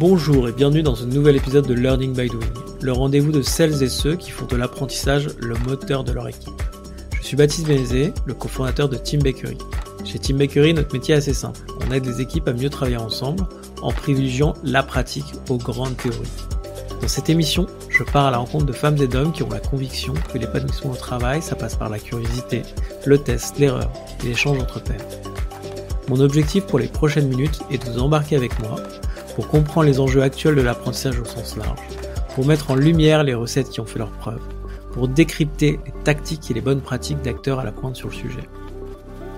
Bonjour et bienvenue dans ce nouvel épisode de Learning by Doing, le rendez-vous de celles et ceux qui font de l'apprentissage le moteur de leur équipe. Je suis Baptiste Bénézé, le cofondateur de Team Bakery. Chez Team Bakery, notre métier est assez simple. On aide les équipes à mieux travailler ensemble en privilégiant la pratique aux grandes théories. Dans cette émission, je pars à la rencontre de femmes et d'hommes qui ont la conviction que l'épanouissement au travail, ça passe par la curiosité, le test, l'erreur et l'échange entre pairs. Mon objectif pour les prochaines minutes est de vous embarquer avec moi pour comprendre les enjeux actuels de l'apprentissage au sens large, pour mettre en lumière les recettes qui ont fait leur preuve, pour décrypter les tactiques et les bonnes pratiques d'acteurs à la pointe sur le sujet.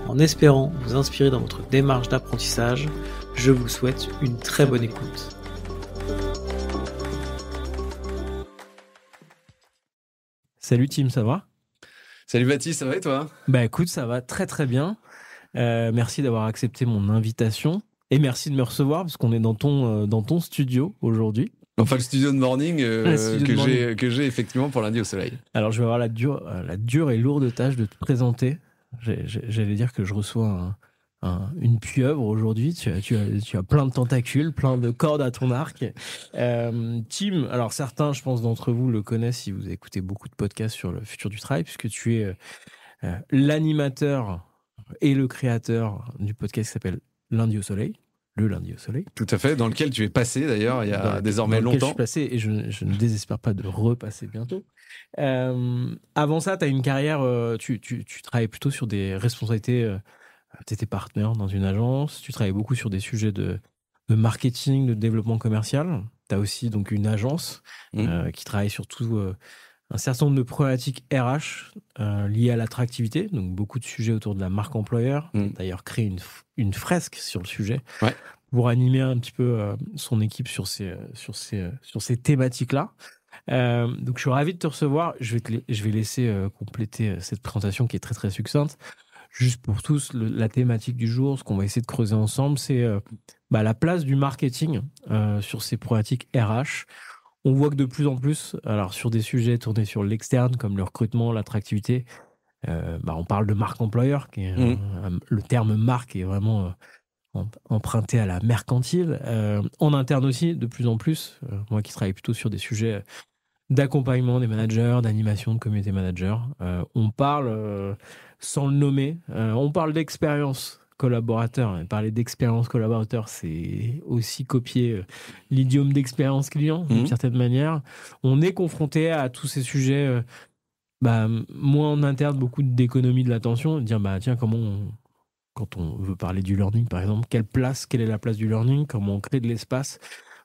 En espérant vous inspirer dans votre démarche d'apprentissage, je vous souhaite une très bonne écoute. Salut Tim, ça va Salut Baptiste, ça va et toi Bah écoute, ça va très très bien. Euh, merci d'avoir accepté mon invitation. Et merci de me recevoir, parce qu'on est dans ton, euh, dans ton studio aujourd'hui. Enfin, le studio de morning euh, que, j'ai, que j'ai effectivement pour lundi au soleil. Alors, je vais avoir la dure, euh, la dure et lourde tâche de te présenter. J'allais dire que je reçois une pieuvre aujourd'hui. Tu, as, tu as, plein de tentacules, plein de cordes à ton arc. Tim, alors certains, je pense, d'entre vous le connaissent si vous écoutez beaucoup de podcasts sur le futur du travail, puisque tu es l'animateur et le créateur du podcast qui s'appelle Lundi au soleil, le lundi au soleil. Tout à fait, dans lequel tu es passé d'ailleurs il y a désormais dans longtemps. Je suis passé et je, ne désespère pas de repasser bientôt. Euh, avant ça, tu as une carrière, euh, tu, tu, travailles plutôt sur des responsabilités. Euh, tu étais partenaire dans une agence, tu travailles beaucoup sur des sujets de, marketing, de développement commercial. Tu as aussi donc une agence mmh. qui travaille sur un certain nombre de problématiques RH euh, liées à l'attractivité, donc beaucoup de sujets autour de la marque employeur. Mm. D'ailleurs, créé une, une, fresque sur le sujet pour animer un petit peu euh, son équipe sur ces, euh, sur ces, sur ces thématiques-là. donc, je suis ravi de te recevoir. Je vais, te, je vais laisser compléter cette présentation qui est très très succincte. Juste pour tous, la thématique du jour, ce qu'on va essayer de creuser ensemble, c'est bah, la place du marketing sur ces problématiques RH on voit que de plus en plus, alors sur des sujets tournés sur l'externe, comme le recrutement, l'attractivité, euh, bah, on parle de marque employeur, qui est, mmh. le terme marque est vraiment euh, emprunté à la mercantile. Euh, en interne aussi, de plus en plus, moi qui travaille plutôt sur des sujets d'accompagnement des managers, d'animation de communauté manager, on parle, sans le nommer, on parle d'expérience collaborateur. Hein. Parler d'expérience collaborateur, c'est aussi copier euh, l'idiome d'expérience client, d'une mmh. certaine manière. On est confronté à tous ces sujets, euh, bah, moi en interne, beaucoup d'économie de l'attention, dire, bah tiens, comment quand on veut parler du learning, par exemple, quelle place, quelle est la place du learning, comment on crée de l'espace,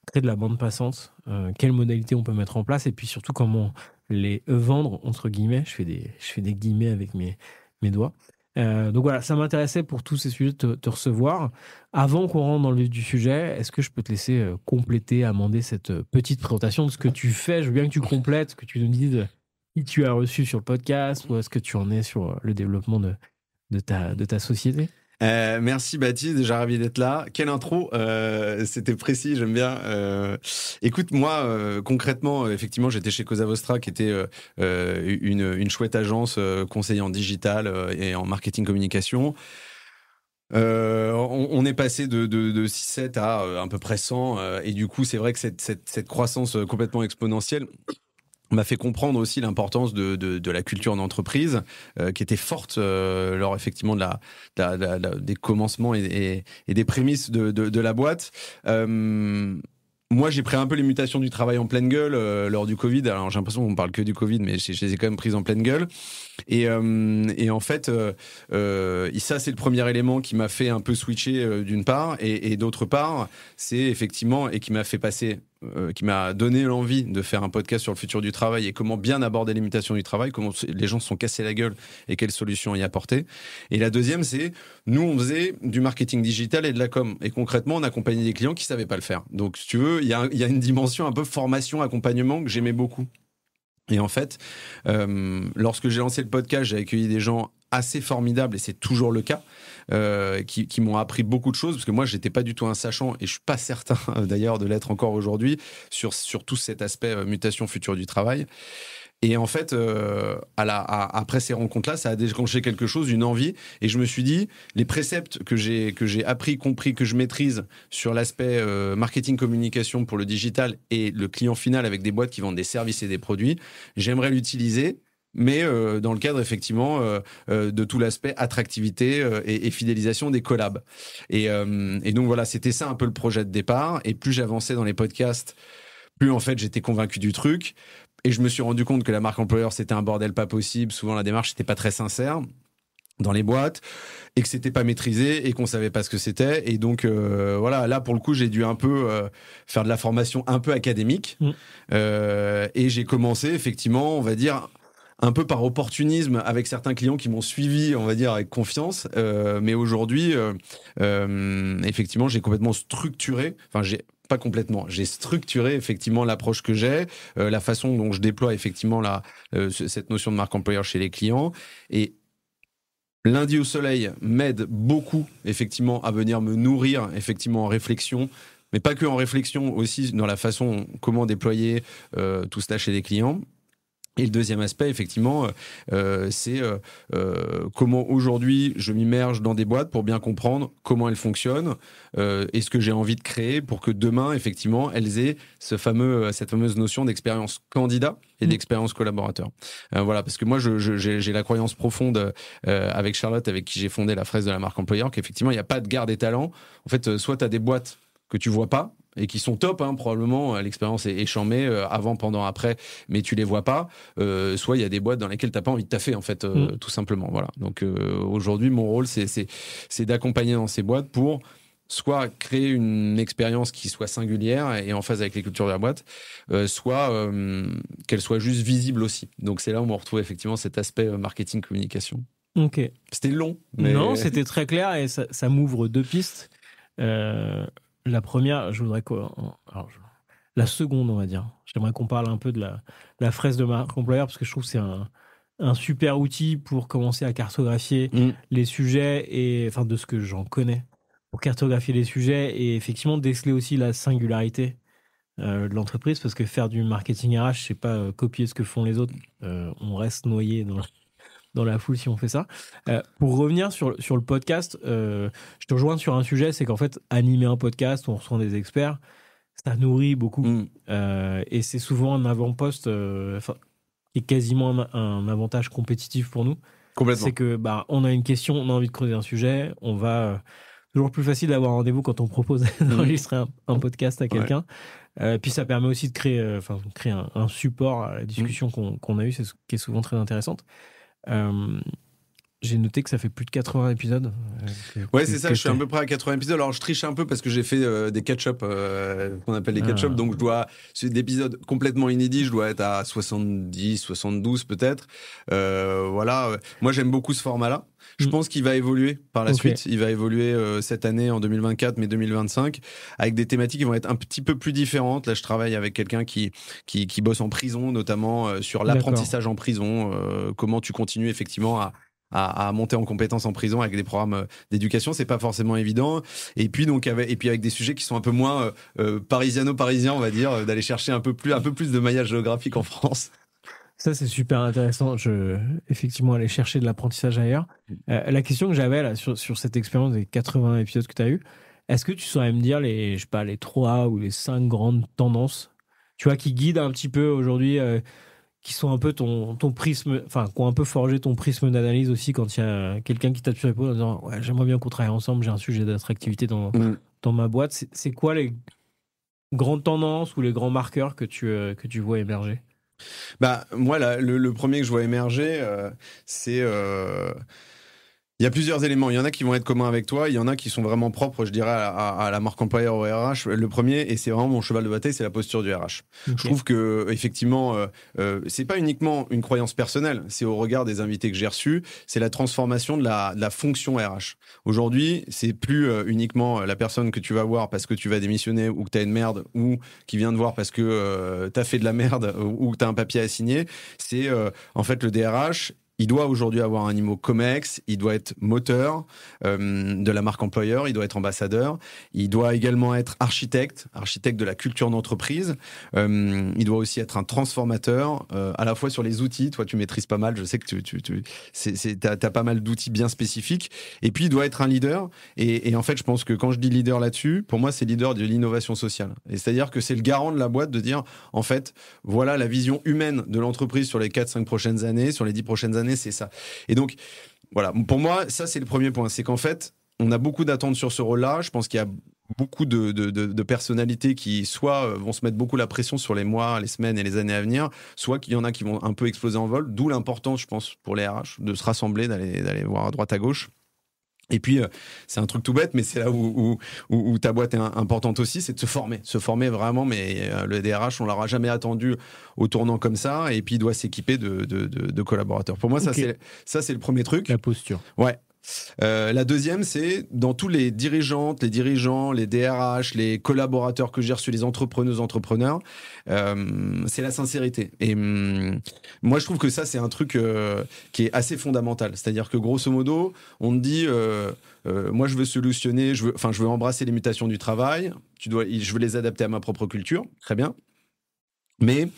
crée de la bande passante, euh, quelle quelles modalités on peut mettre en place, et puis surtout comment les vendre, entre guillemets, je fais des, je fais des guillemets avec mes, mes doigts, euh, donc voilà, ça m'intéressait pour tous ces sujets de te, recevoir. Avant qu'on rentre dans le vif du sujet, est-ce que je peux te laisser euh, compléter, amender cette euh, petite présentation de ce que tu fais Je veux bien que tu complètes, que tu nous dises qui tu as reçu sur le podcast ou est-ce que tu en es sur le développement de, ta, de ta société euh, merci Baptiste, déjà ravi d'être là. Quelle intro, euh, c'était précis, j'aime bien. Euh, écoute, moi, concrètement, effectivement, j'étais chez Cosa Vostra, qui était une, chouette agence conseillant en digital et en marketing communication. on, est passé de, 6-7 à un peu près 100, et du coup, c'est vrai que cette, croissance complètement exponentielle, m'a fait comprendre aussi l'importance de, de, de, la culture en entreprise, euh, qui était forte euh, lors effectivement de la, des commencements et, et, des prémices de, de la boîte. Euh, moi, j'ai pris un peu les mutations du travail en pleine gueule lors du Covid. Alors, j'ai l'impression qu'on parle que du Covid, mais je, les ai quand même prises en pleine gueule. Et, et en fait, ça, c'est le premier élément qui m'a fait un peu switcher d'une part, et, et d'autre part, c'est effectivement, et qui m'a fait passer euh, qui m'a donné l'envie de faire un podcast sur le futur du travail et comment bien aborder les limitations du travail, comment les gens se sont cassés la gueule et quelles solutions y apporter. Et la deuxième, c'est nous, on faisait du marketing digital et de la com. Et concrètement, on accompagnait des clients qui ne savaient pas le faire. Donc, si tu veux, il y a, une dimension un peu formation, accompagnement que j'aimais beaucoup. Et en fait, euh, lorsque j'ai lancé le podcast, j'ai accueilli des gens assez formidables, et c'est toujours le cas, euh, qui, m'ont appris beaucoup de choses, parce que moi, j'étais pas du tout un sachant, et je suis pas certain d'ailleurs de l'être encore aujourd'hui, sur, sur tout cet aspect euh, mutation future du travail. Et en fait, euh, à la, après ces rencontres-là, ça a déclenché quelque chose, une envie. Et je me suis dit, les préceptes que j'ai que j'ai appris, compris, que je maîtrise sur l'aspect marketing, communication pour le digital et le client final avec des boîtes qui vendent des services et des produits, j'aimerais l'utiliser mais euh, dans le cadre effectivement euh, euh, de tout l'aspect attractivité et, fidélisation des collabs. Et, donc voilà, c'était ça un peu le projet de départ. Et plus j'avançais dans les podcasts, plus en fait j'étais convaincu du truc. Et je me suis rendu compte que la marque employeur c'était un bordel pas possible. Souvent la démarche n'était pas très sincère dans les boîtes et que c'était pas maîtrisé et qu'on savait pas ce que c'était et donc voilà là pour le coup j'ai dû un peu faire de la formation un peu académique mm. et j'ai commencé effectivement on va dire un peu par opportunisme avec certains clients qui m'ont suivi, on va dire, avec confiance. Euh, mais aujourd'hui, euh, euh, effectivement, j'ai complètement structuré, enfin, pas complètement. J'ai structuré effectivement l'approche que j'ai, la façon dont je déploie effectivement la, cette notion de marque employeur chez les clients. Et lundi au soleil m'aide beaucoup effectivement à venir me nourrir effectivement en réflexion. Mais pas que en réflexion, aussi dans la façon comment déployer tout cela chez les clients. Et le deuxième aspect, effectivement, euh, euh, c'est euh, comment aujourd'hui je m'immerge dans des boîtes pour bien comprendre comment elles fonctionnent et ce que j'ai envie de créer pour que demain, effectivement, elles aient ce fameux, cette fameuse notion d'expérience candidat et mmh. d'expérience collaborateur. voilà, parce que moi, j'ai la croyance profonde avec Charlotte, avec qui j'ai fondé la fraise de la marque employeur, qu'effectivement, il n'y a pas de garde des talents. En fait, soit tu as des boîtes que tu vois pas, et qui sont top, hein, probablement. L'expérience est, échamée euh, avant, pendant, après, mais tu les vois pas. Euh, soit il y a des boîtes dans lesquelles tu n'as pas envie de taffer, en fait, euh, mm. tout simplement. Voilà. Donc aujourd'hui, mon rôle, c'est d'accompagner dans ces boîtes pour soit créer une expérience qui soit singulière et en phase avec les cultures de la boîte, soit qu'elle soit juste visible aussi. Donc c'est là où on retrouve effectivement cet aspect marketing communication. Ok. C'était long. Mais... Non, c'était très clair et ça, m'ouvre deux pistes. La première, je voudrais quoi La seconde, on va dire. J'aimerais qu'on parle un peu de la, la fraise de marque employeur parce que je trouve que c'est un, super outil pour commencer à cartographier mm. les sujets et enfin de ce que j'en connais pour cartographier les sujets et effectivement déceler aussi la singularité euh, de l'entreprise parce que faire du marketing RH c'est pas euh, copier ce que font les autres euh, on reste noyé dans dans la foule si on fait ça. Euh, pour revenir sur, sur le podcast, euh, je te rejoins sur un sujet, c'est qu'en fait, animer un podcast on reçoit des experts, ça nourrit beaucoup. Mm. Euh, et c'est souvent un avant-poste qui est quasiment un, avantage compétitif pour nous. Complètement. C'est que bah, on a une question, on a envie de creuser un sujet, on va toujours plus facile d'avoir rendez-vous quand on propose d'enregistrer un, mm. podcast à quelqu'un. puis ça permet aussi de créer, créer un, support à la discussion mm. qu'on a eue, c'est ce qui est souvent très intéressante. Um, j'ai noté que ça fait plus de 80 épisodes. Euh, ouais, c'est ça, je suis à peu près à 80 épisodes. Alors, je triche un peu parce que j'ai fait euh, des catch-up, euh, qu'on appelle les catch-up. Ah. Donc, je dois, c'est épisodes complètement inédits, je dois être à 70, 72 peut-être. Euh, voilà, moi j'aime beaucoup ce format-là. Je mm. pense qu'il va évoluer par la suite. Il va évoluer cette année en 2024, mais 2025, avec des thématiques qui vont être un petit peu plus différentes. Là, je travaille avec quelqu'un qui, qui, qui, bosse en prison, notamment sur l'apprentissage en prison, comment tu continues effectivement à, à, monter en compétence en prison avec des programmes euh, d'éducation. C'est pas forcément évident. Et puis donc avec, des sujets qui sont un peu moins euh, euh, parisiano-parisiens, on va dire, d'aller chercher un peu plus un peu plus de maillage géographique en France. Ça, c'est super intéressant. Je, effectivement, aller chercher de l'apprentissage ailleurs. la question que j'avais sur, cette expérience des 80 épisodes que tu as eu, est-ce que tu saurais me dire les, je sais pas, les trois ou les cinq grandes tendances, tu vois, qui guident un petit peu aujourd'hui qui sont un peu ton, prisme, enfin, qui ont un peu forgé ton prisme d'analyse aussi quand il y a quelqu'un qui tape sur l'épaule en disant ouais, J'aimerais bien qu'on travaille ensemble, j'ai un sujet d'attractivité dans, mm. ma boîte. C'est quoi les grandes tendances ou les grands marqueurs que tu, euh, que tu vois émerger bah, Moi, le, premier que je vois émerger, euh, c'est. Euh, il y a plusieurs éléments. Il y en a qui vont être communs avec toi. Il y en a qui sont vraiment propres, je dirais, à, la marque employeur au RH. Le premier, et c'est vraiment mon cheval de bataille, c'est la posture du RH. Je trouve que, euh, effectivement, euh, euh, c'est pas uniquement une croyance personnelle. C'est au regard des invités que j'ai reçus. C'est la transformation de la, fonction RH. Aujourd'hui, c'est plus euh, uniquement la personne que tu vas voir parce que tu vas démissionner ou que tu as une merde ou qui vient de voir parce que tu as fait de la merde ou que tu as un papier à signer. C'est en fait le DRH il doit aujourd'hui avoir un niveau COMEX, il doit être moteur euh, de la marque employeur, il doit être ambassadeur, il doit également être architecte, architecte de la culture d'entreprise, euh, il doit aussi être un transformateur, euh, à la fois sur les outils, toi tu maîtrises pas mal, je sais que tu, tu, as, pas mal d'outils bien spécifiques, et puis il doit être un leader, et, et en fait je pense que quand je dis leader là-dessus, pour moi c'est leader de l'innovation sociale, et c'est-à-dire que c'est le garant de la boîte de dire, en fait, voilà la vision humaine de l'entreprise sur les 4-5 prochaines années, sur les 10 prochaines années, c'est ça. Et donc, voilà, pour moi, ça, c'est le premier point. C'est qu'en fait, on a beaucoup d'attentes sur ce rôle-là. Je pense qu'il y a beaucoup de, personnalités qui soit euh, vont se mettre beaucoup la pression sur les mois, les semaines et les années à venir, soit qu'il y en a qui vont un peu exploser en vol, d'où l'importance, je pense, pour les RH de se rassembler, d'aller voir à droite à gauche. Et puis, euh, c'est un truc tout bête, mais c'est là où, ta boîte est importante aussi, c'est de se former. Se former vraiment, mais euh, le DRH, on l'aura jamais attendu au tournant comme ça, et puis il doit s'équiper de, de, collaborateurs. Pour moi, ça, c'est le premier truc. La posture. Ouais, euh, la deuxième, c'est dans tous les dirigeantes, les dirigeants, les DRH, les collaborateurs que j'ai reçus, les entrepreneurs entrepreneurs, c'est la sincérité. Et mm, moi, je trouve que ça, c'est un truc euh, qui est assez fondamental. C'est-à-dire que grosso modo, on me dit, euh, moi, je veux solutionner, je veux, enfin, je veux embrasser les mutations du travail. Tu dois, je veux les adapter à ma propre culture. Très bien. Mais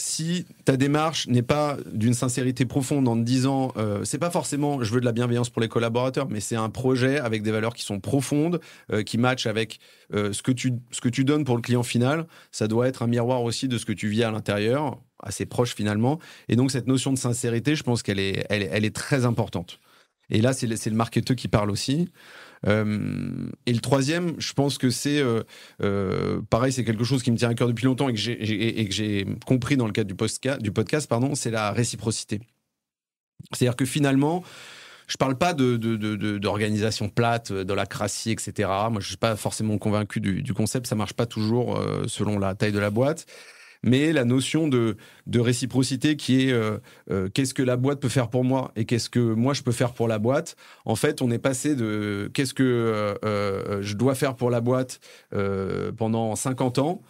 si ta démarche n'est pas d'une sincérité profonde en disant, euh, c'est pas forcément je veux de la bienveillance pour les collaborateurs, mais c'est un projet avec des valeurs qui sont profondes, euh, qui matchent avec euh, ce, que tu, ce que tu donnes pour le client final, ça doit être un miroir aussi de ce que tu vis à l'intérieur, assez proche finalement. Et donc cette notion de sincérité, je pense qu'elle est, elle, est très importante. Et là, c'est le, le marketeur qui parle aussi. Euh, et le troisième, je pense que c'est euh, euh, pareil, c'est quelque chose qui me tient à cœur depuis longtemps et que j'ai compris dans le cadre du, podcast, du podcast, pardon, c'est la réciprocité. C'est-à-dire que finalement, je parle pas d'organisation de, de, plate, de la crassie, etc. Moi, je suis pas forcément convaincu du, du concept. Ça marche pas toujours selon la taille de la boîte mais la notion de, réciprocité qui est euh, euh, qu'est-ce que la boîte peut faire pour moi et qu'est-ce que moi je peux faire pour la boîte. En fait, on est passé de qu'est-ce que euh, je dois faire pour la boîte pendant 50 ans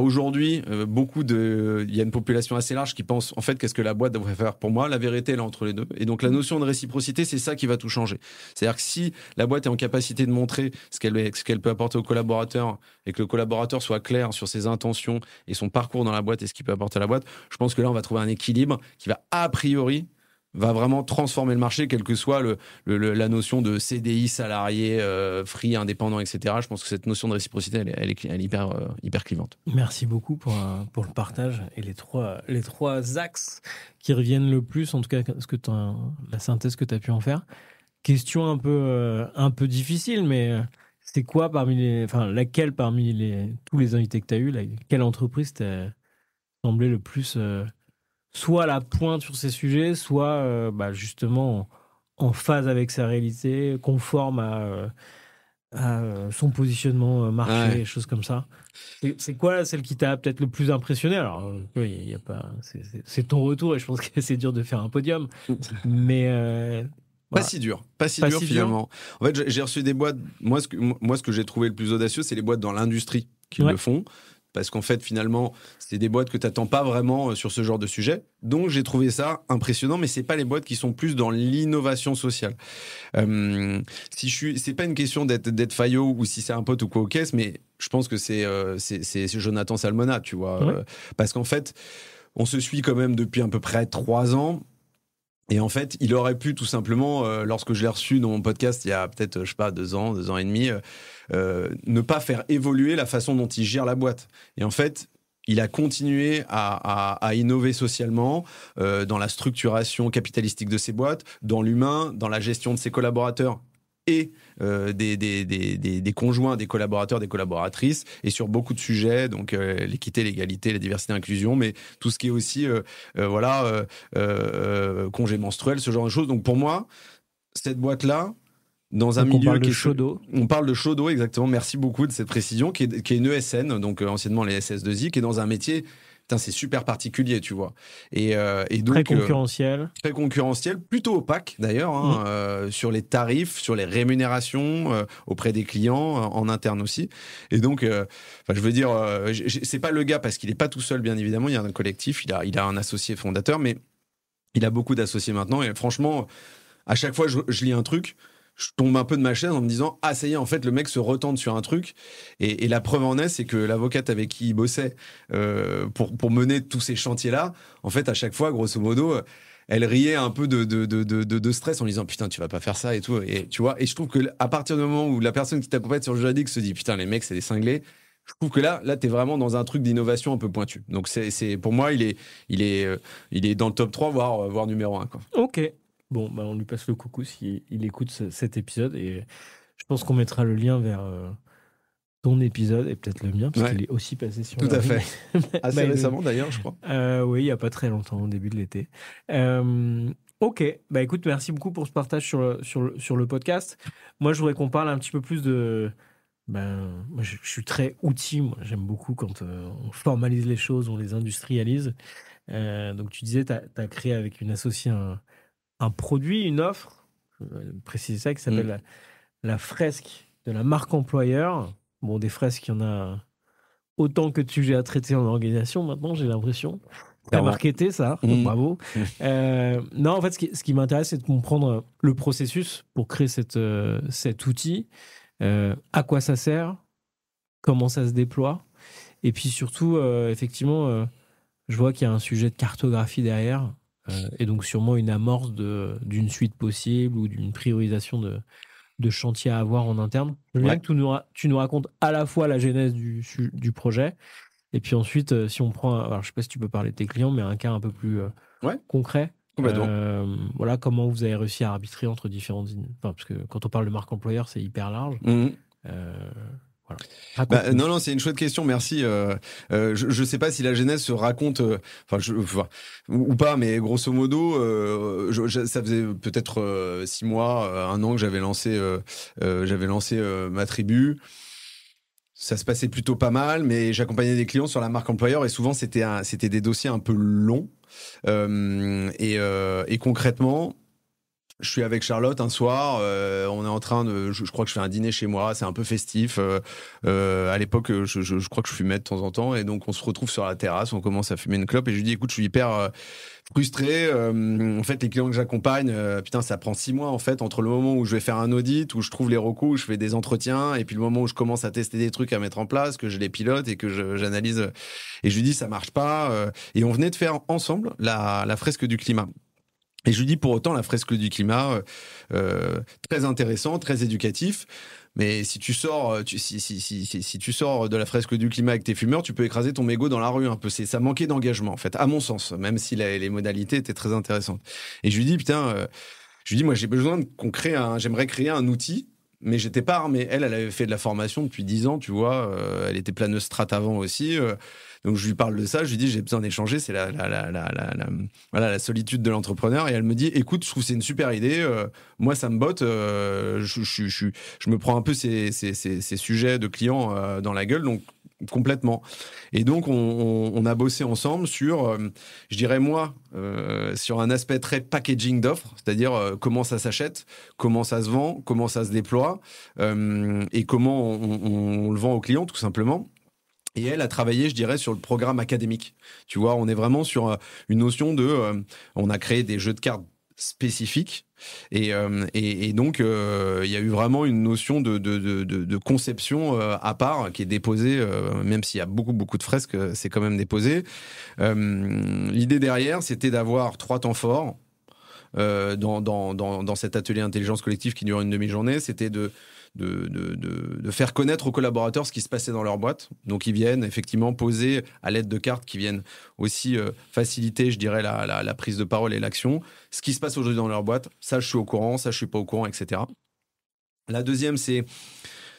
aujourd'hui, euh, beaucoup de, il y a une population assez large qui pense en fait qu'est-ce que la boîte devrait faire pour moi. La vérité elle est entre les deux. Et donc la mm. notion de réciprocité, c'est ça qui va tout changer. C'est-à-dire que si la boîte est en capacité de montrer ce qu'elle ce qu'elle peut apporter au collaborateur et que le collaborateur soit clair sur ses intentions et son parcours dans la boîte et ce qu'il peut apporter à la boîte, je pense que là on va trouver un équilibre qui va a priori va vraiment transformer le marché, quelle que soit le, la notion de CDI, salarié, euh, free, indépendant, etc. Je pense que cette notion de réciprocité, elle, est, hyper, euh, hyper clivante. Merci beaucoup pour, euh, pour le partage et les trois, les trois axes qui reviennent le plus, en tout cas ce que la synthèse que tu as pu en faire. Question un peu, un peu difficile, mais c'est quoi parmi les. Enfin, laquelle parmi les, tous les invités que tu as eu, quelle entreprise t'a semblé le plus soit la pointe sur ces sujets, soit euh, bah, justement en phase avec sa réalité, conforme à, euh, euh, son positionnement marché, choses comme ça. C'est quoi celle qui t'a peut-être le plus impressionné Alors, a pas. C'est ton retour et je pense que c'est dur de faire un podium, mais. Pas si dur, pas si dur finalement. En fait, j'ai reçu des boîtes. Moi, ce que, j'ai trouvé le plus audacieux, c'est les boîtes dans l'industrie qui le font parce qu'en fait, finalement, c'est des boîtes que tu n'attends pas vraiment euh, sur ce genre de sujet. Donc, j'ai trouvé ça impressionnant, mais ce pas les boîtes qui sont plus dans l'innovation sociale. Euh, si je suis, c'est pas une question d'être faillot ou si c'est un pote ou quoi au caisse, mais je pense que c'est euh, Jonathan Salmona, tu vois. Euh, parce qu'en fait, on se suit quand même depuis à peu près trois ans. Et en fait, il aurait pu tout simplement, euh, lorsque je l'ai reçu dans mon podcast il y a peut-être, je sais pas, deux ans, deux ans et demi, euh, euh, ne pas faire évoluer la façon dont il gère la boîte. Et en fait, il a continué à, innover socialement dans la structuration capitalistique de ses boîtes, dans l'humain, dans la gestion de ses collaborateurs et euh, des, des, des, des, conjoints, des collaborateurs, des collaboratrices, et sur beaucoup de sujets, donc euh, l'équité, l'égalité, la diversité, l'inclusion, mais tout ce qui est aussi, euh, voilà, congé menstruel, ce genre de choses. Donc pour moi, cette boîte-là, dans un milieu on parle qui de Chaudot. On parle de Chaudot, exactement. Merci beaucoup de cette précision, qui est, qui est une ESN, donc anciennement les SS2I, qui est dans un métier c'est super particulier, tu vois. Et, euh, donc, très euh, concurrentiel. très concurrentiel, plutôt opaque d'ailleurs, hein, euh, sur les tarifs, sur les rémunérations auprès des clients, en interne aussi. Et donc, je veux dire, c'est pas le gars parce qu'il n'est pas tout seul, bien évidemment, il y a un collectif, il a, il a un associé fondateur, mais il a beaucoup d'associés maintenant. Et franchement, à chaque fois, je lis un truc je tombe un peu de ma chaise en me disant Ah, ça y est, en fait, le mec se retente sur un truc. Et, la preuve en est, c'est que l'avocate avec qui il bossait euh, pour, pour, mener tous ces chantiers-là, en fait, à chaque fois, grosso modo, euh, elle riait un peu de, de, de, de, stress en disant Putain, tu vas pas faire ça et tout. Et, tu vois, et je trouve que à partir du moment où la personne qui t'accompagne sur le juridique se dit Putain, les mecs, c'est des cinglés. Je trouve que là, là, tu vraiment dans un truc d'innovation un peu pointu. Donc, c'est, pour moi, il est, il, est, euh, il est dans le top 3, voire, voire numéro 1. Quoi. Ok, Bon, bah, on lui passe le coucou s'il il écoute cet épisode et je pense qu'on mettra le lien vers euh, ton épisode et peut-être le mien, parce qu'il est aussi passé sur Tout à fait. Assez récemment d'ailleurs, je crois. Euh, oui, il n'y a pas très longtemps, au début de l'été. Euh, ok, bah écoute, merci beaucoup pour ce partage sur le, sur podcast. Moi, je voudrais qu'on parle un petit peu plus de... Ben, moi, je, suis très outil, j'aime beaucoup quand on formalise les choses, on les industrialise. donc tu disais, tu as, créé avec une associée un, un produit, une offre, je préciser ça, qui s'appelle mm. la, fresque de la marque employeur. Bon, des fresques, il y en a autant que de sujets à traiter en organisation maintenant, j'ai l'impression. T'as marketé ça, mm. bravo. Euh, non, en fait, ce qui, m'intéresse, c'est de comprendre le processus pour créer cette, euh, cet outil, euh, à quoi ça sert, comment ça se déploie, et puis surtout, effectivement, je vois qu'il y a un sujet de cartographie derrière. Euh, et donc sûrement une amorce d'une suite possible ou d'une priorisation de, de chantiers à avoir en interne. Je veux que tu nous, racontes à la fois la genèse du, du projet, et puis ensuite, euh, si on prend, alors je sais pas si tu peux parler de tes clients, mais un cas un peu plus euh, ouais. concret. Bah, voilà comment vous avez réussi à arbitrer entre différentes. parce que quand on parle de marque employeur, c'est hyper large. Mmh bah, non, non, c'est une chouette question, merci. Euh, euh, je ne sais pas si la genèse se raconte, euh, enfin, ou pas, mais grosso modo, ça faisait peut-être six mois, un an que j'avais lancé, j'avais lancé ma tribu ça se passait plutôt pas mal, mais j'accompagnais des clients sur la marque employeur et souvent c'était des dossiers un peu longs. et, concrètement, je suis avec Charlotte un soir, euh, on est en train de, je, crois que je fais un dîner chez moi, c'est un peu festif. Euh, euh, à l'époque, je, crois que je fumais de temps en temps, et donc on se retrouve sur la terrasse, on commence à fumer une clope, et je lui dis, écoute, je suis hyper frustré. en fait, les clients que j'accompagne, putain, ça prend six mois en fait entre le moment où je vais faire un audit, où je trouve les recours, où je fais des entretiens, et puis le moment où je commence à tester des trucs à mettre en place, que je les pilote et que j'analyse. Et je lui dis, ça marche pas. et on venait de faire ensemble la fresque du climat. Et je lui dis pour autant la fresque du climat, euh, euh, très intéressant, très éducatif. Mais si tu sors, euh, tu, si, si, si, si, tu sors de la fresque du climat avec tes fumeurs, tu peux écraser ton mégot dans la rue un peu. C'est Ça manquait d'engagement, en fait, à mon sens, même si les modalités étaient très intéressantes. Et je lui dis, putain, je dis, moi, j'ai besoin qu'on crée un, j'aimerais créer un outil mais j'étais pas armé. Elle, elle avait fait de la formation depuis 10 ans, tu vois. Euh, elle était planeuse strat avant aussi. Euh. donc je lui parle de ça, je lui dis j'ai besoin d'échanger, c'est la, la, la, la, voilà, la solitude de l'entrepreneur. Et elle me dit écoute, je trouve c'est une super idée, euh, moi ça me botte, je, je, me prends un peu ces, ces, ces, ces sujets de clients dans la gueule, donc complètement. Et donc, on, a bossé ensemble sur, euh, je dirais moi, euh, sur un aspect très packaging d'offres, c'est-à-dire euh, comment ça s'achète, comment ça se vend, comment ça se déploie, et comment on, le vend aux clients, tout simplement. Et elle a travaillé, je dirais, sur le programme académique. Tu vois, on est vraiment sur une notion de... on a créé des jeux de cartes spécifique. Euh, et, et, donc, euh, il y a eu vraiment une notion de, de, de, conception euh, à part qui est déposée, même s'il y a beaucoup, beaucoup de fresques, c'est quand même déposé. L'idée derrière, c'était d'avoir trois temps forts dans dans, dans, dans, cet atelier intelligence collective qui dure une demi-journée. C'était de de, faire connaître aux collaborateurs ce qui se passait dans leur boîte. Donc ils viennent effectivement poser à l'aide de cartes qui viennent aussi euh, faciliter, je dirais, la, prise de parole et l'action. Ce qui se passe aujourd'hui dans leur boîte, ça je suis au courant, ça je suis pas au courant, etc. La deuxième, c'est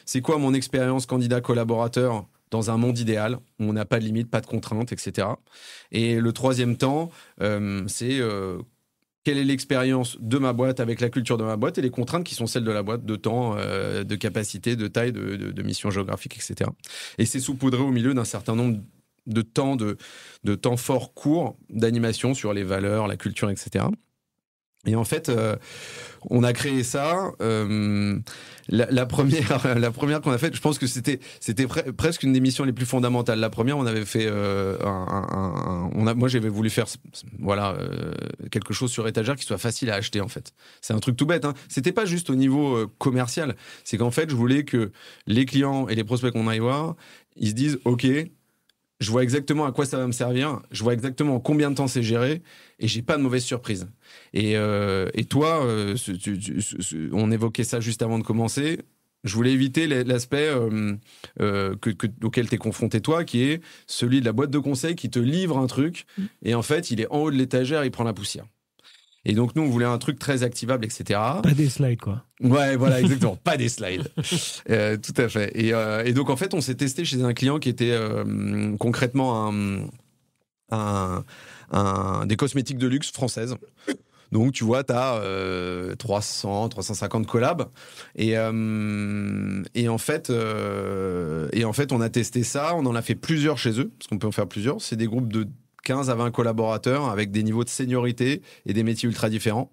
c'est quoi mon expérience candidat collaborateur dans un monde idéal où on n'a pas de limites, pas de contraintes, etc. Et le troisième temps, euh, c'est euh, quelle est l'expérience de ma boîte avec la culture de ma boîte et les contraintes qui sont celles de la boîte de temps, euh, de capacité, de taille, de, mission géographique, etc. Et c'est saupoudré au milieu d'un certain nombre de temps, de, de temps fort court d'animation sur les valeurs, la culture, etc. Et en fait, euh, on a créé ça. Euh, la, première, la première qu'on a faite, je pense que c'était c'était presque une des missions les plus fondamentales. La première, on avait fait un, moi, j'avais voulu faire voilà, euh, quelque chose sur étagère qui soit facile à acheter, en fait. C'est un truc tout bête. Hein. C'était pas juste au niveau euh, commercial. C'est qu'en fait, je voulais que les clients et les prospects qu'on aille voir, ils se disent OK, je vois exactement à quoi ça va me servir, je vois exactement combien de temps c'est géré, et j'ai pas de mauvaise surprise. Et, euh, et toi, on évoquait ça juste avant de commencer je voulais éviter l'aspect euh, euh, auquel tu es confronté toi, qui est celui de la boîte de conseil qui te livre un truc, mm. et en fait, il est en haut de l'étagère, il prend la poussière. Et donc, nous, on voulait un truc très activable, etc. Pas des slides, quoi. Ouais, voilà, exactement. pas des slides. Euh, tout à fait. Et, donc, en fait, on s'est testé chez un client qui était concrètement un, un, des cosmétiques de luxe françaises. Donc, tu vois, tu as 300, 350 collabs. Euh, et, en fait, euh, et en fait, on a testé ça. On en a fait plusieurs chez eux, parce qu'on peut en faire plusieurs. C'est des groupes de 15 à 20 collaborateurs avec des niveaux de seniorité et des métiers ultra différents.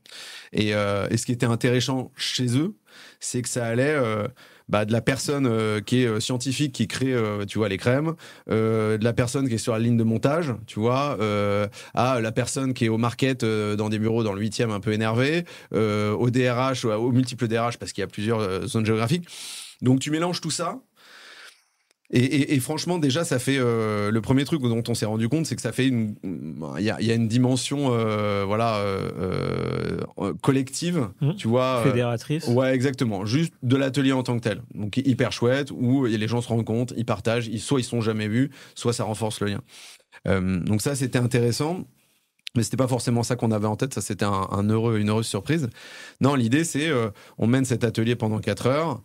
et euh, ce qui était intéressant chez eux, c'est que ça allait bah, de la personne euh, qui est euh, scientifique qui crée euh, tu vois les crèmes de la personne qui est sur la ligne de montage tu vois à la personne qui est au market dans des bureaux dans le huitième un peu énervé au DRH au multiple DRH parce qu'il y a plusieurs zones géographiques donc tu mélanges tout ça et, franchement, déjà, ça fait euh, le premier truc dont on s'est rendu compte, c'est que ça fait une, il y, a, une dimension, euh, voilà, euh, collective, mhm. tu vois, fédératrice. ouais, exactement. Juste de l'atelier en tant que tel, donc hyper chouette, où les gens se rendent compte, ils partagent, ils, soit ils sont jamais vus, soit ça renforce le lien. donc ça, c'était intéressant. Mais c'était pas forcément ça qu'on avait en tête, ça c'était un, heureux, une heureuse surprise. Non, l'idée c'est, on mène cet atelier pendant 4 heures.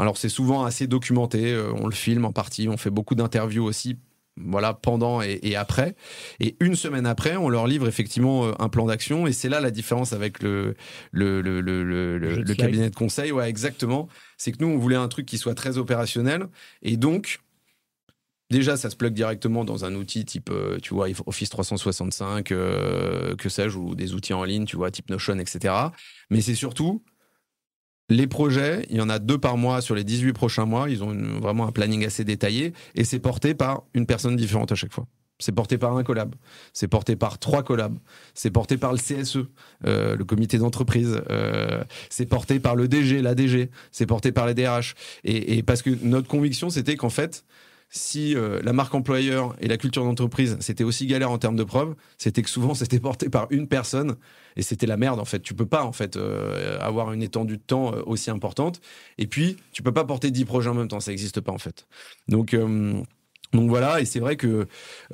Alors c'est souvent assez documenté, euh, on le filme en partie, on fait beaucoup d'interviews aussi voilà, pendant et, après. Et une semaine après, on leur livre effectivement euh, un plan d'action. Et c'est là la différence avec le, cabinet de conseil. Ouais, exactement. C'est que nous, on voulait un truc qui soit très opérationnel. Et donc, déjà, ça se plug directement dans un outil type, euh, tu vois, Office 365, que sais-je, ou des outils en ligne, tu vois, type Notion, etc. Mais c'est surtout, les projets, il y en a deux par mois sur les 18 prochains mois. Ils ont vraiment un planning assez détaillé et c'est porté par une personne différente à chaque fois. C'est porté par un collab, c'est porté par trois collabs, c'est porté par le CSE, euh, le comité d'entreprise, euh, c'est porté par le DG, l'ADG, c'est porté par les DRH. et parce que notre conviction, c'était qu'en fait, si euh, la marque employeur et la culture d'entreprise, c'était aussi galère en termes de preuves, c'était que souvent c'était porté par une personne et c'était la merde en fait. Tu peux pas en fait euh, avoir une étendue de temps euh, aussi importante. Et puis, tu peux pas porter 10 projets en même temps, ça n'existe pas en fait. Donc, donc voilà, et c'est vrai que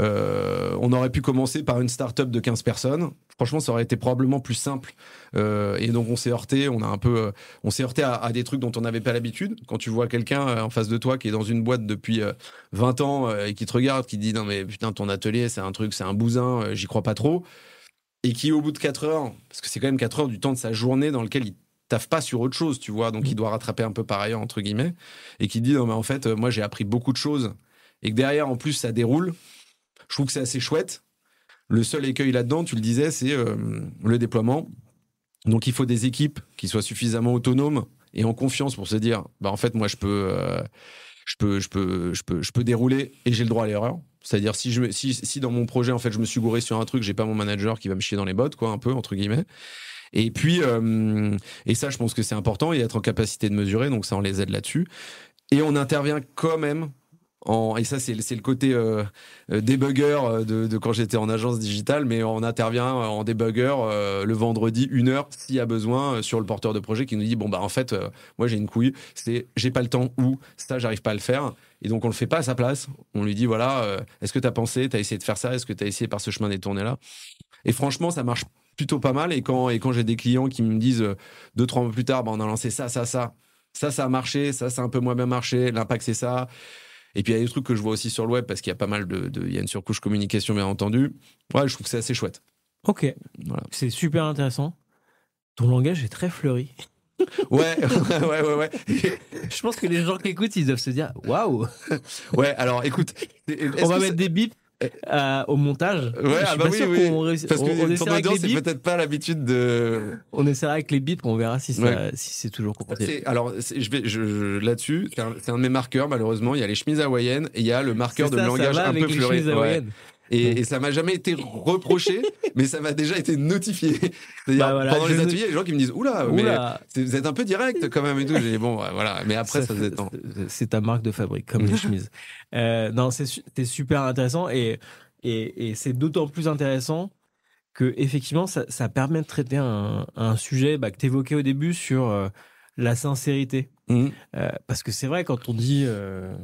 euh, on aurait pu commencer par une start-up de 15 personnes. Franchement, ça aurait été probablement plus simple. Euh, et donc on s'est heurté, on a un peu, on s'est heurté à, des trucs dont on n'avait pas l'habitude. Quand tu vois quelqu'un euh, en face de toi qui est dans une boîte depuis 20 ans et qui te regarde, qui dit non mais putain ton atelier c'est un truc, c'est un bousin, j'y crois pas trop, et qui au bout de 4 heures, parce que c'est quand même 4 heures du temps de sa journée dans lequel il taffe pas sur autre chose, tu vois, donc il doit rattraper un peu par ailleurs entre guillemets, et qui dit non mais en fait moi j'ai appris beaucoup de choses et que derrière, en plus, ça déroule, je trouve que c'est assez chouette. Le seul écueil là-dedans, tu le disais, c'est euh, le déploiement. Donc, il faut des équipes qui soient suffisamment autonomes et en confiance pour se dire, bah, en fait, moi, je peux, euh, je peux, je peux, je peux, je peux dérouler et j'ai le droit à l'erreur. C'est-à-dire si, je, si, si dans mon projet en fait je me suis gouré sur un truc, j'ai pas mon manager qui va me chier dans les bottes quoi un peu entre guillemets. Et puis euh, et ça je pense que c'est important et être en capacité de mesurer donc ça on les aide là-dessus. Et on intervient quand même et ça c'est le côté euh, euh, euh de, quand j'étais en agence digitale, mais on intervient euh, en débugger le vendredi une heure s'il y a besoin sur le porteur de projet qui nous dit bon bah en fait moi j'ai une couille, c'est j'ai pas le temps ou ça j'arrive pas à le faire. Et donc on le fait pas à sa place. On lui dit voilà est-ce que tu as pensé, tu as essayé de faire ça, est-ce que tu as essayé par ce chemin des tournées là. Et franchement ça marche plutôt pas mal. Et quand et quand j'ai des clients qui me disent deux trois mois plus tard bah, on a lancé ça ça ça ça ça a marché, ça ça un peu moins bien marché, l'impact c'est ça. Et puis il y a des trucs que je vois aussi sur le web parce qu'il y a pas mal de, il y a une surcouche communication bien entendu. Ouais, je trouve que c'est assez chouette. Ok. Voilà. C'est super intéressant. Ton langage est très fleuri. ouais, ouais, ouais, ouais. Je pense que les gens qui écoutent, ils doivent se dire waouh. Ouais, alors écoute. On va mettre des bips euh, euh, au montage. Ouais, ah bah oui, oui. On Parce que on, peut-être pas l'habitude On essaiera avec les bits on verra si, si c'est toujours compatible. Alors, je vais, je, là-dessus, c'est un, de mes marqueurs, malheureusement. Il y a les chemises hawaïennes et il y a le marqueur de langage un peu fleuri. Et, ça m'a jamais été reproché, mais ça m'a déjà été notifié. C'est-à-dire, bah pendant les ateliers, les gens qui me disent Oula, vous êtes un peu direct quand même et tout. J'ai bon, voilà, mais après, ça, faisait C'est ta marque de fabrique, comme les chemises. Euh, non, c'est super intéressant et, et, c'est d'autant plus intéressant que, effectivement, ça, permet de traiter un, sujet bah, que tu évoquais au début sur euh, la sincérité. Mmh. Euh, parce que c'est vrai, quand on dit euh,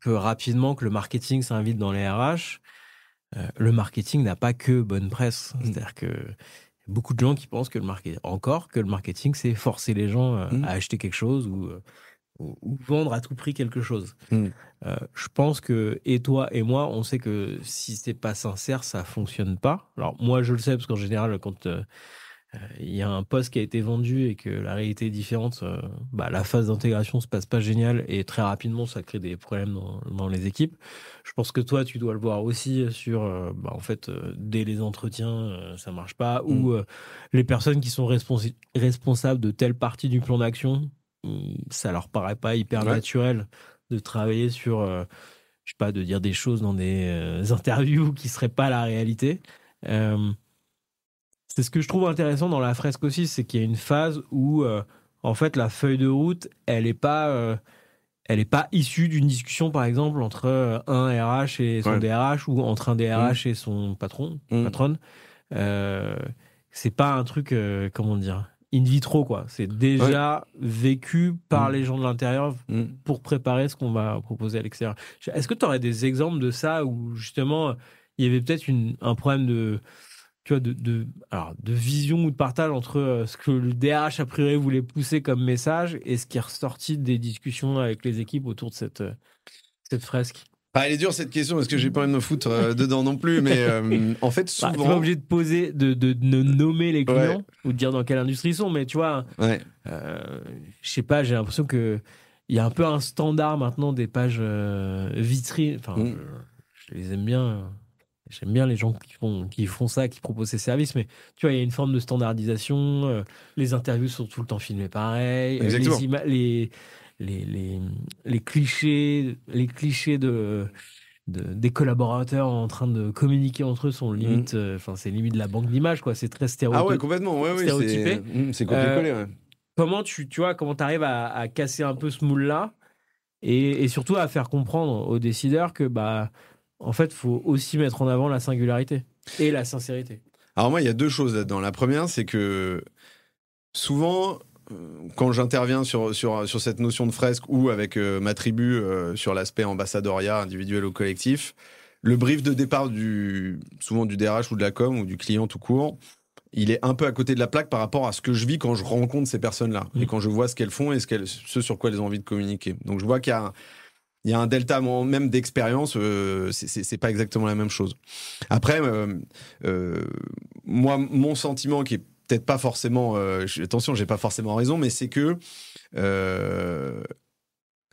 que rapidement que le marketing s'invite dans les RH, euh, le marketing n'a pas que bonne presse. Mm. C'est-à-dire que beaucoup de gens qui pensent que le marketing, encore que le marketing, c'est forcer les gens euh, mm. à acheter quelque chose euh, ou, vendre à tout prix quelque chose. Mm. je pense que, et toi et moi, on sait que si c'est pas sincère, ça fonctionne pas. Alors, moi, je le sais, parce qu'en général, quand. Euh, il y a un poste qui a été vendu et que la réalité est différente, euh, bah, la phase d'intégration se passe pas génial et très rapidement ça crée des problèmes dans, les équipes. Je pense que toi tu dois le voir aussi sur euh, bah, en fait dès les entretiens ça marche pas ou mm. les personnes qui sont responsables de telle partie du plan d'action mm, ça leur paraît pas hyper naturel de travailler sur je sais pas de dire des choses dans des interviews qui seraient pas la réalité. C'est ce que je trouve intéressant dans la fresque aussi, c'est qu'il y a une phase où, euh, en fait, la feuille de route, elle n'est pas, euh, pas issue d'une discussion, par exemple, entre euh, un RH et son DRH ou entre un DRH mm. et son patron, mm. patronne. c'est pas un truc, comment dire, in vitro, quoi. C'est déjà vécu par mm. les gens de l'intérieur pour préparer ce qu'on va proposer à l'extérieur. Est-ce que tu aurais des exemples de ça où, justement, il y avait peut-être un problème de tu vois, de, de, vision ou de partage entre euh, ce que le DH, a priori, voulait pousser comme message et ce qui est ressorti des discussions avec les équipes autour de cette, euh, cette fresque bah, elle est dure cette question parce que j'ai pas envie de me foutre euh, dedans non plus, mais en fait bah, souvent. pas obligé de poser, de, de, nommer les clients ou de dire dans quelle industrie ils sont, mais tu vois, ouais. je sais pas, j'ai l'impression que il y a un peu un standard maintenant des pages vitrines. Enfin, mm. je, les aime bien. Hein. J'aime bien les gens qui font, qui font ça, qui proposent ces services, mais tu vois, il y a une forme de standardisation. Euh, les interviews sont tout le temps filmées pareil. Euh, les, les, les, les, clichés, les clichés de, des collaborateurs en train de communiquer entre eux sont mmh. limite, euh, enfin, c'est limite la banque d'images, quoi. C'est très stéréotypé. Ah ouais, complètement. Ouais, stéréotypé. Mmh, c'est complètement collé ouais. Comment tu, tu vois, comment t'arrives à, à casser un peu ce moule-là et, et surtout à faire comprendre aux décideurs que, bah, en fait, il faut aussi mettre en avant la singularité et la sincérité. Alors moi, il y a deux choses là-dedans. La première, c'est que souvent, euh, quand j'interviens sur, sur, sur, cette notion de fresque ou avec euh, ma tribu euh, sur l'aspect ambassadoria individuel ou collectif, le brief de départ du souvent du DRH ou de la com ou du client tout court, il est un peu à côté de la plaque par rapport à ce que je vis quand je rencontre ces personnes-là mmh. et quand je vois ce qu'elles font et ce sur quoi elles ont envie de communiquer. Donc je vois qu'il y a il y a un delta même d'expérience, euh, c'est pas exactement la même chose. Après, euh, euh, moi, mon sentiment qui est peut-être pas forcément, euh, attention, j'ai pas forcément raison, mais c'est que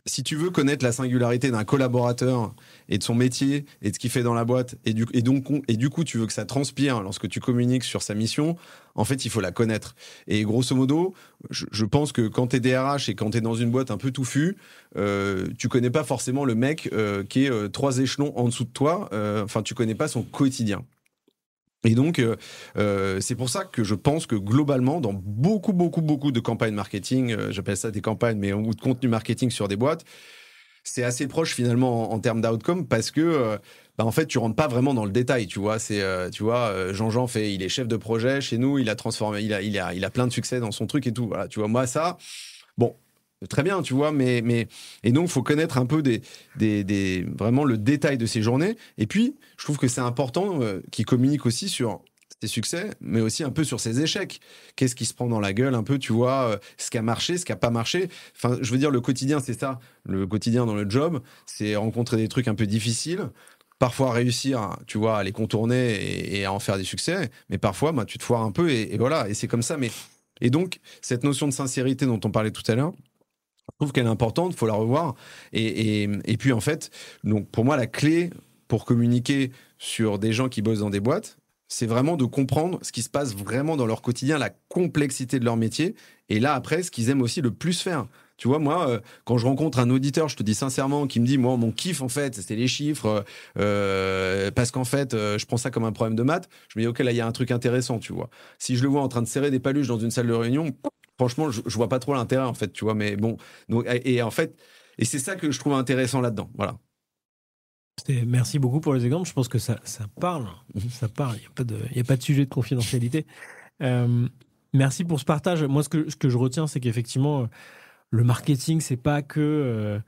si tu veux connaître la singularité d'un collaborateur et de son métier et de ce qu'il fait dans la boîte, et du, donc, et du coup, tu veux que ça transpire lorsque tu communiques sur sa mission, en fait, il faut la connaître. Et grosso modo, je, pense que quand t'es es DRH et quand t'es dans une boîte un peu touffue, euh, tu connais pas forcément le mec euh, qui est euh, trois échelons en dessous de toi, euh, enfin, tu connais pas son quotidien. Et donc, euh, euh, c'est pour ça que je pense que globalement, dans beaucoup, beaucoup, beaucoup de campagnes marketing, euh, j'appelle ça des campagnes, mais ou de contenu marketing sur des boîtes, c'est assez proche finalement en, termes d'outcome parce que, bah, en fait, tu rentres pas vraiment dans le détail, tu vois. C'est, tu vois, Jean-Jean fait, il est chef de projet chez nous, il a transformé, il a, il a, il a plein de succès dans son truc et tout. tu vois, moi ça, bon, très bien, tu vois, mais, mais... et donc faut connaître un peu des, des, des, vraiment le détail de ces journées. Et puis, je trouve que c'est important euh, qu'il communique aussi sur ses succès, mais aussi un peu sur ses échecs. Qu'est-ce qui se prend dans la gueule un peu, tu vois, euh, ce qui a marché, ce qui n'a pas marché. Enfin, je veux dire, le quotidien, c'est ça. Le quotidien dans le job, c'est rencontrer des trucs un peu difficiles, parfois réussir, tu vois, à les contourner et, à en faire des succès, mais parfois, bah, tu te foires un peu et, et voilà, et c'est comme ça. Mais et donc, cette notion de sincérité dont on parlait tout à l'heure, je trouve qu'elle est importante, il faut la revoir. Et, puis en fait, donc pour moi, la clé pour communiquer sur des gens qui bossent dans des boîtes, c'est vraiment de comprendre ce qui se passe vraiment dans leur quotidien, la complexité de leur métier, et là après, ce qu'ils aiment aussi le plus faire. Tu vois, moi, euh, quand je rencontre un auditeur, je te dis sincèrement, qui me dit, moi, mon kiff, en fait, c'était les chiffres, euh, euh, parce qu'en fait, je prends ça comme un problème de maths, je me dis, OK, là, il y a un truc intéressant, tu vois. Si je le vois en train de serrer des paluches dans une salle de réunion, franchement, je, je vois pas trop l'intérêt, en fait, tu vois. Mais bon, et en fait, et c'est ça que je trouve intéressant là-dedans. Voilà. Merci beaucoup pour les exemples. Je pense que ça, parle. Mhm. Ça parle. Il n'y a, pas de sujet de confidentialité. Euh, merci pour ce partage. Moi, ce que, ce que je retiens, c'est qu'effectivement, euh, le marketing, c'est pas que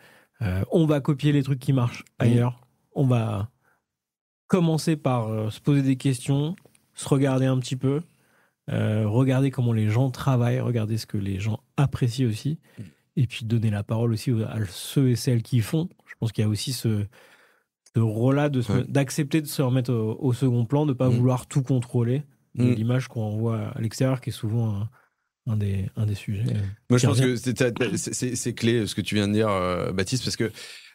euh, on va copier les trucs qui marchent mhm. ailleurs. On va commencer par se poser des questions, se regarder un petit peu, euh, regardez comment les gens travaillent, regardez ce que les gens apprécient aussi, mm. et puis donner la parole aussi à ceux et celles qui font. Je pense qu'il y a aussi ce, rôle-là d'accepter de, se remettre au, second plan, de ne pas mm. vouloir tout contrôler, mm. l'image qu'on envoie à l'extérieur, qui est souvent un des, sujets. Euh, Moi, je pense que c'est clé euh, ce que tu viens de dire, euh, Baptiste, parce que.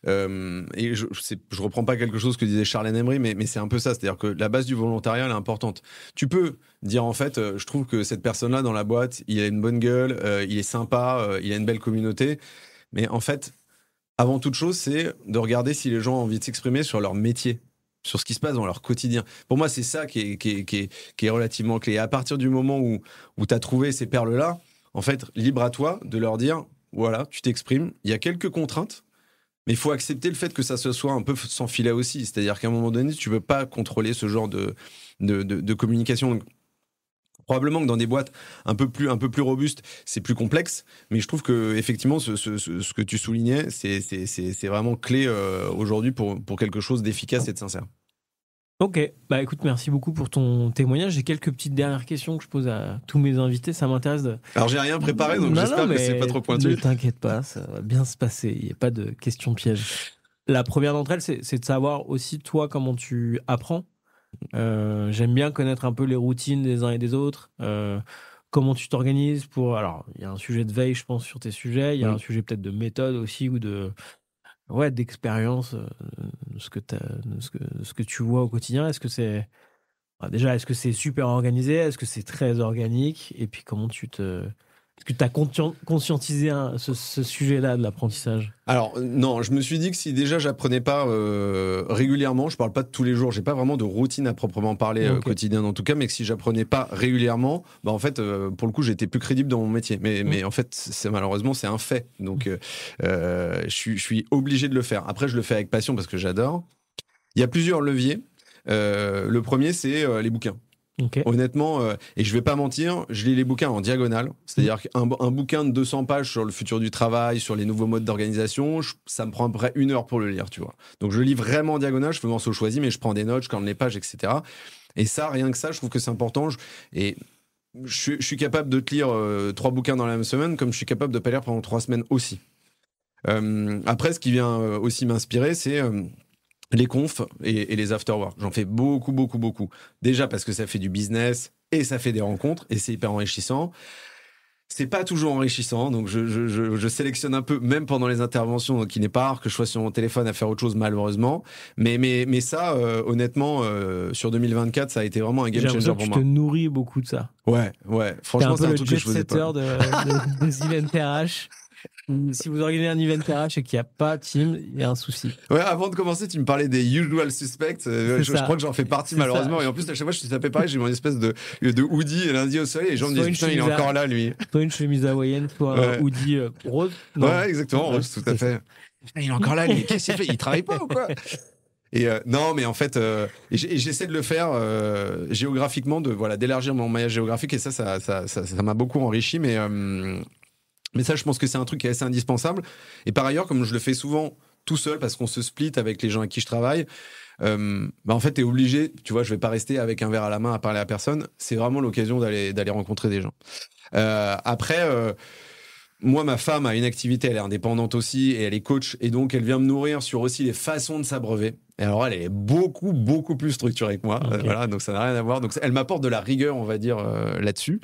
je, je reprends pas quelque chose que disait Charlène Emery, mais, c'est un peu ça. C'est-à-dire que la base du volontariat, est importante. Tu peux dire, en fait, je trouve que cette personne-là dans la boîte, il a une bonne gueule, il est sympa, il a une belle communauté. Mais en fait, avant toute chose, c'est de regarder si les gens ont envie de s'exprimer sur leur métier sur ce qui se passe dans leur quotidien. Pour moi, c'est ça qui est, qui, est, relativement clé. À partir du moment où, où tu as trouvé ces perles-là, en fait, libre à toi de leur dire, voilà, tu t'exprimes, il y a quelques contraintes, mais il faut accepter le fait que ça se soit un peu sans filet aussi. C'est-à-dire qu'à un moment donné, tu ne peux pas contrôler ce genre de, de communication. Probablement que dans des boîtes un peu plus, un peu plus robustes, c'est plus complexe, mais je trouve que effectivement, ce, que tu soulignais, c'est vraiment clé euh, aujourd'hui pour, pour quelque chose d'efficace et de sincère. Ok, bah écoute, merci beaucoup pour ton témoignage. J'ai quelques petites dernières questions que je pose à tous mes invités, ça m'intéresse. De... Alors j'ai rien préparé, donc j'espère que c'est pas trop pointu. Ne t'inquiète pas, ça va bien se passer, il n'y a pas de questions pièges. La première d'entre elles, c'est de savoir aussi toi comment tu apprends. Euh, j'aime bien connaître un peu les routines des uns et des autres. Euh, comment tu t'organises pour. Alors, il y a un sujet de veille, je pense, sur tes sujets. Il y a un sujet peut-être de méthode aussi ou de. Ouais, d'expérience, euh, de ce, que ce, que, de ce que tu vois au quotidien. Est-ce que c'est. Bah, déjà, est-ce que c'est super organisé Est-ce que c'est très organique Et puis, comment tu te que tu as conscientisé ce, sujet-là de l'apprentissage Alors non, je me suis dit que si déjà j'apprenais pas euh, régulièrement, je parle pas de tous les jours, j'ai pas vraiment de routine à proprement parler euh, au quotidien en tout cas, mais que si j'apprenais pas régulièrement, bah en fait euh, pour le coup j'étais plus crédible dans mon métier. Mais, mm. mais en fait c'est malheureusement c'est un fait, donc je suis, obligé de le faire. Après je le fais avec passion parce que j'adore. Il y a plusieurs leviers. le premier, c'est les bouquins. Honnêtement, euh, et je vais pas mentir, je lis les bouquins en diagonale. C'est-à-dire mm. qu'un un bouquin de 200 pages sur le futur du travail, sur les nouveaux modes d'organisation, ça me prend à peu près une heure pour le lire, tu vois. Donc je lis vraiment en diagonale, je fais saut choisi, mais je prends des notes, je corne les pages, etc. Et ça, rien que ça, je trouve que c'est important. et je, suis capable de te lire euh, trois bouquins dans la même semaine, comme je suis capable de pas lire pendant trois semaines aussi. Euh, après, ce qui vient aussi m'inspirer, c'est les confs et, les afterworks. J'en fais beaucoup, beaucoup, beaucoup. Déjà parce que ça fait du business et ça fait des rencontres et c'est hyper enrichissant. C'est pas toujours enrichissant, donc je, sélectionne un peu, même pendant les interventions, donc il n'est pas rare que je sois sur mon téléphone à faire autre chose, malheureusement. Mais, mais, mais ça, euh, honnêtement, euh, sur 2024, ça a été vraiment un game changer pour que moi. te nourris beaucoup de ça. Ouais, ouais. Franchement, c'est un, truc que je faisais pas si vous organisez un event RH et qu'il n'y a pas team, il y a un souci. Ouais, avant de commencer, tu me parlais des usual suspects. Euh, je, crois que j'en fais partie malheureusement. Et en plus, à chaque fois, je suis tapé pareil, j'ai mon espèce de, de hoodie lundi au soleil et les gens me disent il est encore là lui. Soit une chemise hawaïenne, pour un hoodie euh, rose. Ouais, exactement, rose, tout à fait. Il est encore là lui, qu'est-ce qu'il Il travaille pas ou quoi et euh, non, mais en fait, j'essaie de le faire géographiquement, de voilà d'élargir mon maillage géographique, et ça, ça, ça, m'a beaucoup enrichi. Mais mais ça, je pense que c'est un truc qui est assez indispensable. Et par ailleurs, comme je le fais souvent tout seul parce qu'on se split avec les gens avec qui je travaille, euh, bah en fait, tu es obligé, tu vois, je vais pas rester avec un verre à la main à parler à personne. C'est vraiment l'occasion d'aller, d'aller rencontrer des gens. Euh, après, euh, moi, ma femme a une activité, elle est indépendante aussi et elle est coach. Et donc, elle vient me nourrir sur aussi les façons de s'abreuver. Et alors, elle est beaucoup, beaucoup plus structurée que moi. voilà, donc ça n'a rien à voir. Donc, elle m'apporte de la rigueur, on va dire, là-dessus.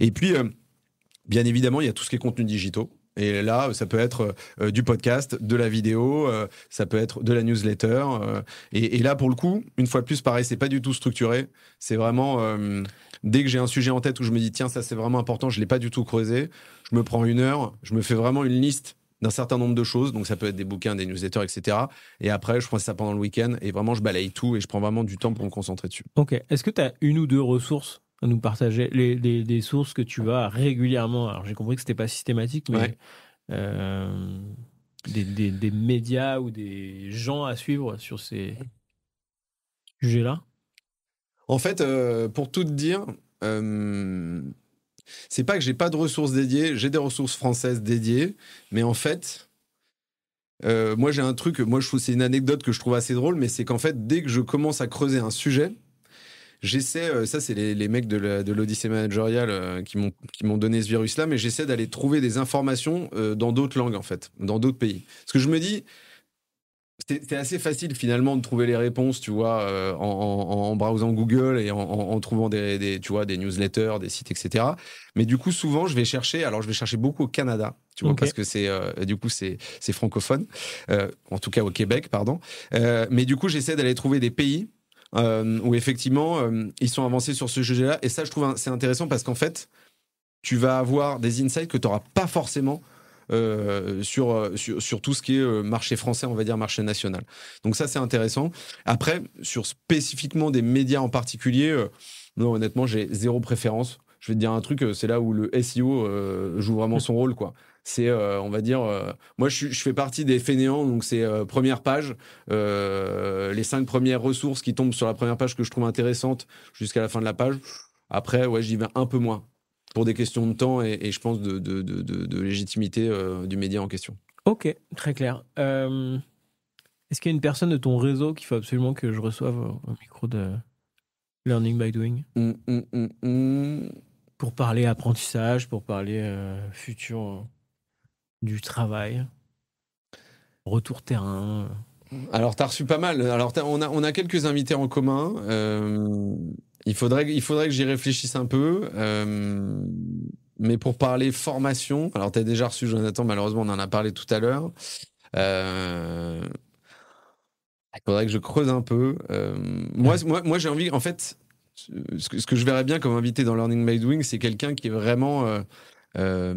Et puis, Bien évidemment, il y a tout ce qui est contenu digitaux. Et là, ça peut être euh, du podcast, de la vidéo, euh, ça peut être de la newsletter. Euh, et, là, pour le coup, une fois de plus, pareil, c'est pas du tout structuré. C'est vraiment dès que j'ai un sujet en tête où je me dis tiens, ça c'est vraiment important, je l'ai pas du tout creusé. Je me prends une heure, je me fais vraiment une liste d'un certain nombre de choses. Donc ça peut être des bouquins, des newsletters, etc. Et après, je prends ça pendant le week-end et vraiment je balaye tout et je prends vraiment du temps pour me concentrer dessus. Ok. Est-ce que tu as une ou deux ressources à nous partager les, sources que tu vas régulièrement. Alors j'ai compris que c'était pas systématique, mais euh, des, médias ou des gens à suivre sur ces sujets-là. En fait, euh, pour tout te dire, euh, c'est pas que j'ai pas de ressources dédiées, j'ai des ressources françaises dédiées, mais en fait, euh, moi j'ai un truc, moi je trouve c'est une anecdote que je trouve assez drôle, mais c'est qu'en fait dès que je commence à creuser un sujet, j'essaie, euh, ça c'est les, mecs de l'Odyssée Managerial euh, qui m'ont donné ce virus-là, mais j'essaie d'aller trouver des informations euh, dans d'autres langues en fait, dans d'autres pays. Parce que je me dis, c'est assez facile finalement de trouver les réponses, tu vois, en, browsant Google et en, trouvant des, tu vois, des newsletters, des sites, etc. Mais du coup, souvent, je vais chercher. Alors, je vais chercher beaucoup au Canada, tu vois, parce que c'est, du coup, c'est francophone, en tout cas au Québec, pardon. mais du coup, j'essaie d'aller trouver des pays euh, où effectivement, euh, ils sont avancés sur ce sujet-là. Et ça, je trouve c'est intéressant parce qu'en fait, tu vas avoir des insights que tu n'auras pas forcément euh, sur, sur, tout ce qui est marché français, on va dire marché national. Donc ça, c'est intéressant. Après, sur spécifiquement des médias en particulier, non, honnêtement, j'ai zéro préférence. Je vais te dire un truc, c'est là où le SEO joue vraiment mmh. son rôle. quoi c'est, euh, on va dire, euh, moi je, fais partie des fainéants, donc c'est euh, première page, les cinq premières ressources qui tombent sur la première page que je trouve intéressante jusqu'à la fin de la page. Après, ouais, j'y vais un peu moins pour des questions de temps et, je pense de, légitimité du média en question. Ok, très clair. Est-ce qu'il y a une personne de ton réseau qu'il faut absolument que je reçoive un micro de Learning by Doing hum, hum, hum, Pour parler apprentissage, pour parler futur du travail, retour terrain. Alors, t'as reçu pas mal. Alors, on a, on a quelques invités en commun. Euh, il, faudrait, il faudrait que j'y réfléchisse un peu. Euh, mais pour parler formation, alors, t'as déjà reçu Jonathan, malheureusement, on en a parlé tout à l'heure. Euh, il faudrait que je creuse un peu. Moi, moi, j'ai envie, en fait, ce que, je verrais bien comme invité dans Learning by Doing, c'est quelqu'un qui est vraiment euh,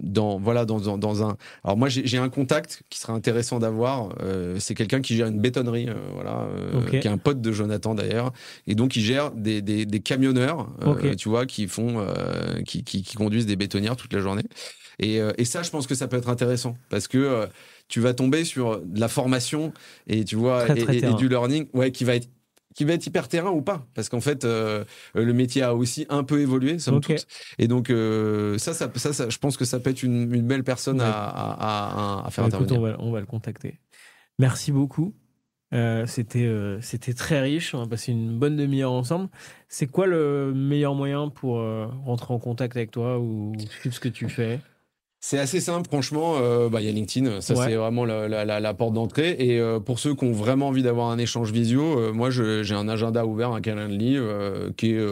dans voilà dans, dans, un. Alors moi j'ai un contact qui serait intéressant d'avoir. Euh, c'est quelqu'un qui gère une bétonnerie, euh, voilà, qui est un pote de Jonathan d'ailleurs, et donc il gère des, des, camionneurs, tu vois, qui font, qui, qui, conduisent des bétonnières toute la journée. Et, et, ça, je pense que ça peut être intéressant parce que tu vas tomber sur de la formation et tu vois du learning ouais qui va être qui va être hyper terrain ou pas, parce qu'en fait, euh, le métier a aussi un peu évolué, somme toute. Et donc, euh, ça, ça, ça, je pense que ça peut être une, belle personne à, faire bah, intervenir. on, va, le contacter. Merci beaucoup. Euh, c'était c'était très riche. On a passé une bonne demi-heure ensemble. C'est quoi le meilleur moyen pour rentrer en contact avec toi ou suivre ce que tu fais c'est assez simple, franchement. Euh, bah, il y a LinkedIn, ça c'est vraiment la, porte d'entrée. Et euh, pour ceux qui ont vraiment envie d'avoir un échange visio, euh, moi j'ai un agenda ouvert, un calendrier qui est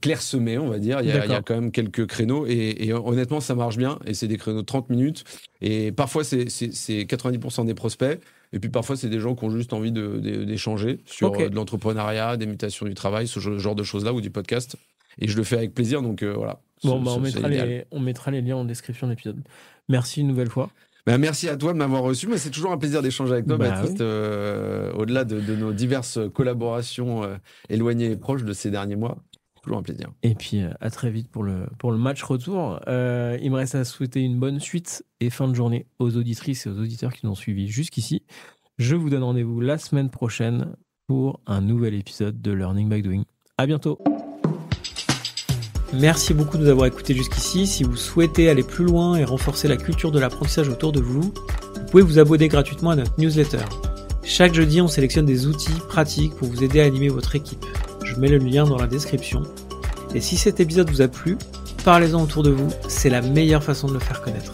clairsemé, on va dire. Il y, a quand même quelques créneaux. Et, honnêtement, ça marche bien. Et c'est des créneaux de 30 minutes. Et parfois, c'est 90% des prospects. Et puis parfois, c'est des gens qui ont juste envie d'échanger sur de l'entrepreneuriat, des mutations du travail, ce genre de choses-là ou du podcast et je le fais avec plaisir. Donc euh, voilà. Bon, bah, on, mettra les, on mettra les liens en description de l'épisode. Merci une nouvelle fois. Bah, merci à toi de m'avoir reçu, mais c'est toujours un plaisir d'échanger avec toi, bah, euh, au-delà de, nos diverses collaborations euh, éloignées et proches de ces derniers mois. Toujours un plaisir. Et puis à très vite pour le, pour le match retour. il me reste à souhaiter une bonne suite et fin de journée aux auditrices et aux auditeurs qui nous ont suivis jusqu'ici. Je vous donne rendez-vous la semaine prochaine pour un nouvel épisode de Learning by Doing. À bientôt. Merci beaucoup de nous avoir écoutés jusqu'ici. Si vous souhaitez aller plus loin et renforcer la culture de l'apprentissage autour de vous, vous pouvez vous abonner gratuitement à notre newsletter. Chaque jeudi, on sélectionne des outils pratiques pour vous aider à animer votre équipe. Je mets le lien dans la description. Et si cet épisode vous a plu, parlez-en autour de vous, c'est la meilleure façon de le faire connaître.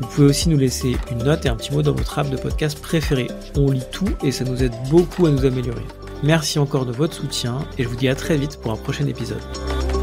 Vous pouvez aussi nous laisser une note et un petit mot dans votre app de podcast préférée. On lit tout et ça nous aide beaucoup à nous améliorer. Merci encore de votre soutien et je vous dis à très vite pour un prochain épisode.